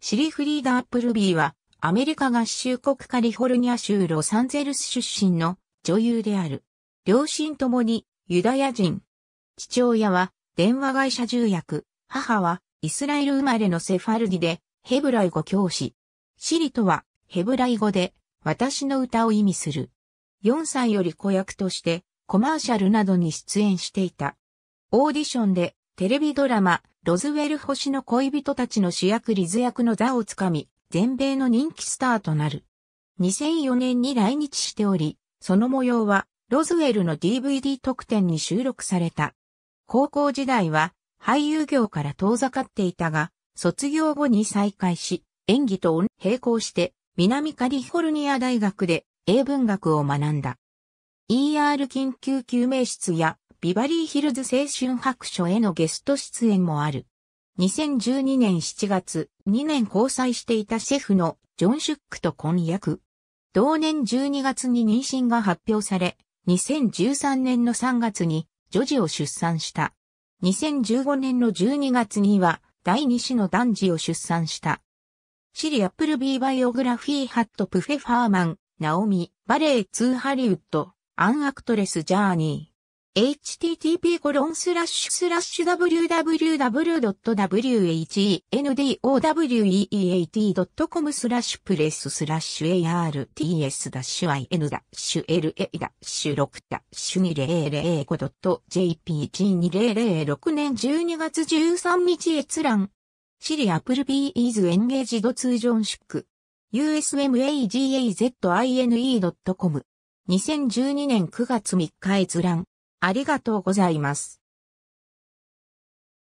シリフリーダ・アップルビーは、アメリカ合衆国カリフォルニア州ロサンゼルス出身の女優である。両親ともにユダヤ人。父親は電話会社重役、母はイスラエル生まれのセファルディでヘブライ語教師。シリとはヘブライ語で私の歌を意味する。4歳より子役としてコマーシャルなどに出演していた。オーディションでテレビドラマロズウェル星の恋人たちの主役リズ役の座をつかみ、全米の人気スターとなる。2004年に来日しており、その模様は、ロズウェルの DVD 特典に収録された。高校時代は、俳優業から遠ざかっていたが、卒業後に再開し、演技と並行して、南カリフォルニア大学で英文学を学んだ。ER 緊急救命室やビバリーヒルズ青春白書へのゲスト出演もある。2012年7月、2年交際していたシェフのジョン・シュックと婚約。同年12月に妊娠が発表され、2013年の3月に女児を出産した。2015年の12月には第2子の男児を出産した。シリアップルビーバイオグラフィーハットプフェファーマン、ナオミ、バレエ2ハリウッド、アンアクトレスジャーニー。http www.whendoweat.com スラッシュプレススラッシュ a r t s i n l a 6 2 0 0 5 j p g 2 0 0 6年12月13日閲覧。シリアプルビーズエンゲージド通常宿。usmagazine.com 2012年9月3日閲覧。ありがとうございます。